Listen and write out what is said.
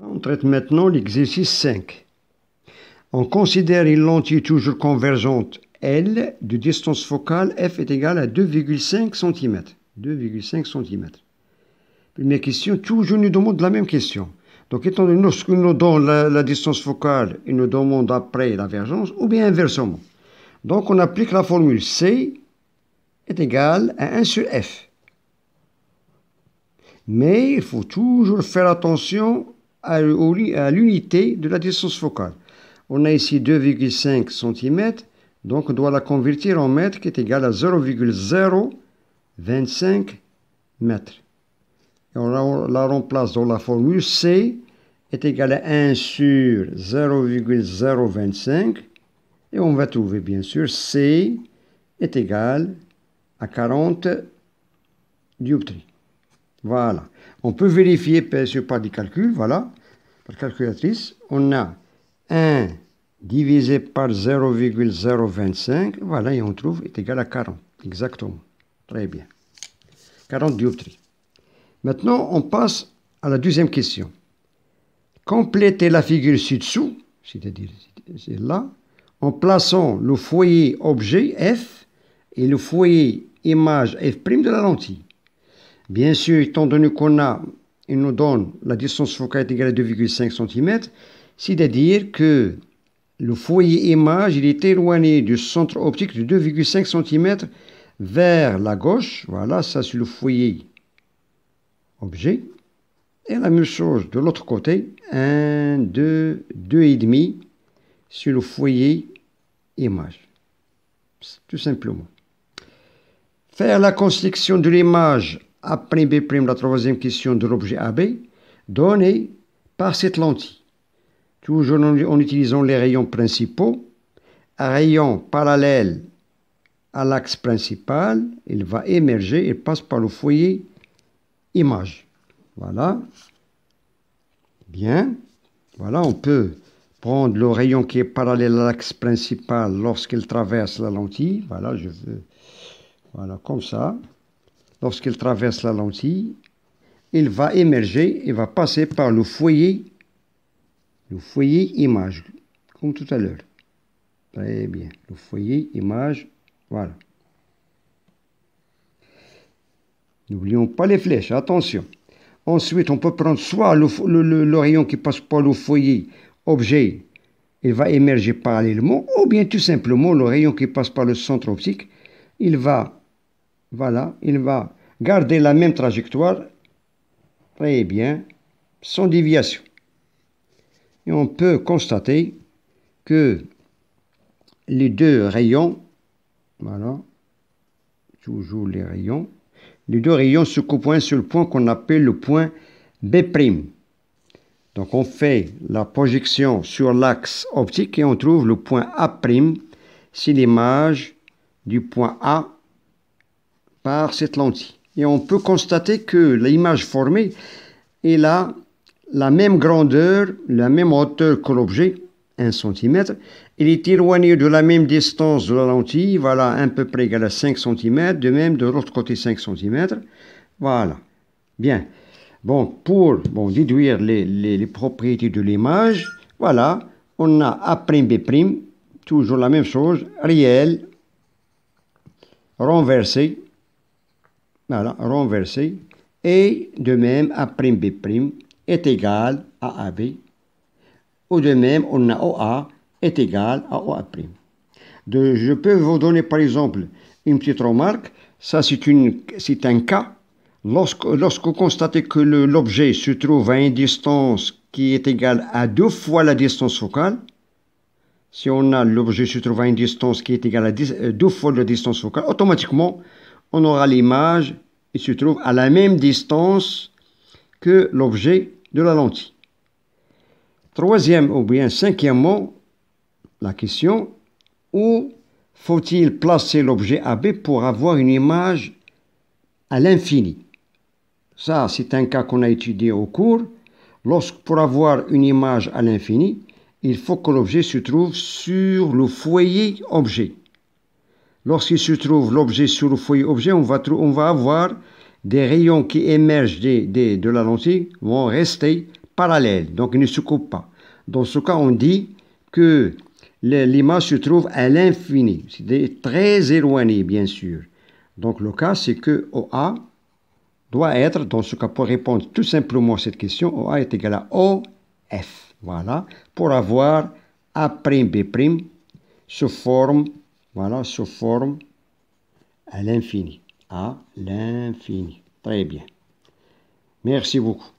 On traite maintenant l'exercice 5. On considère une lentille toujours convergente L de distance focale F est égale à 2,5 cm. 2,5 cm. Première question, toujours nous demande la même question. Donc étant donné que nous donne la, distance focale, il nous demande après la vergence ou bien inversement. Donc on applique la formule C est égale à 1 sur F. Mais il faut toujours faire attention à, l'unité de la distance focale. On a ici 2,5 cm, donc on doit la convertir en mètres qui est égal à 0,025 m. Et on la remplace dans la formule C est égal à 1 sur 0,025 et on va trouver bien sûr C est égal à 40 dioptries. Voilà. On peut vérifier par pas des calculs, voilà calculatrice, on a 1 divisé par 0,025, voilà, et on trouve est égal à 40, exactement. Très bien. 40 dioptries. Maintenant, on passe à la deuxième question. Complétez la figure ci-dessous, c'est-à-dire là, en plaçant le foyer objet F et le foyer image F' de la lentille. Bien sûr, étant donné qu'on a il nous donne la distance focale égale à 2,5 cm, c'est-à-dire que le foyer image il est éloigné du centre optique de 2,5 cm vers la gauche. Voilà, ça c'est le foyer objet. Et la même chose de l'autre côté, 1, 2, 2,5 sur le foyer image. Tout simplement. Faire la construction de l'image A'B' la troisième question de l'objet AB, donnée par cette lentille. Toujours en utilisant les rayons principaux, un rayon parallèle à l'axe principal, il va émerger et passe par le foyer image. Voilà. Bien. Voilà, on peut prendre le rayon qui est parallèle à l'axe principal lorsqu'il traverse la lentille. Voilà, je veux. Voilà, comme ça lorsqu'il traverse la lentille, il va émerger et va passer par le foyer, le foyer image, comme tout à l'heure. Très bien, le foyer image, voilà. N'oublions pas les flèches, attention. Ensuite, on peut prendre soit le, le rayon qui passe par le foyer, objet, il va émerger parallèlement, ou bien tout simplement le rayon qui passe par le centre optique, il va voilà, il va garder la même trajectoire. Très bien, sans déviation. Et on peut constater que les deux rayons, voilà, toujours les rayons, les deux rayons se coupent sur le point qu'on appelle le point B'. Donc on fait la projection sur l'axe optique et on trouve le point A'. C'est l'image du point A par cette lentille. Et on peut constater que l'image formée est là la même grandeur, la même hauteur que l'objet, 1 cm. Il est éloigné de la même distance de la lentille, voilà, à peu près égal à 5 cm, de même de l'autre côté 5 cm. Voilà. Bien. Bon, pour bon, déduire les, les, les propriétés de l'image, voilà, on a A'B', toujours la même chose, réel, renversé, voilà, renversé, et de même A'B' est égal à AB, ou de même on a OA est égal à OA'. je peux vous donner par exemple une petite remarque, ça c'est un cas, lorsque, lorsque vous constatez que l'objet se trouve à une distance qui est égale à deux fois la distance focale, si on a l'objet se trouve à une distance qui est égale à euh, deux fois la distance focale, automatiquement, on aura l'image il se trouve à la même distance que l'objet de la lentille. Troisième ou bien cinquièmement, la question, où faut-il placer l'objet AB pour avoir une image à l'infini Ça, c'est un cas qu'on a étudié au cours. Lorsque pour avoir une image à l'infini, il faut que l'objet se trouve sur le foyer objet. Lorsqu'il se trouve l'objet sur le foyer objet, on va, on va avoir des rayons qui émergent des, de la lentille vont rester parallèles, donc ils ne se coupent pas. Dans ce cas, on dit que l'image se trouve à l'infini, c'est très éloigné bien sûr. Donc le cas, c'est que OA doit être, dans ce cas, pour répondre tout simplement à cette question, OA est égal à OF. Voilà, pour avoir A'B' B' sous forme voilà, sous forme à l'infini. À l'infini. Très bien. Merci beaucoup.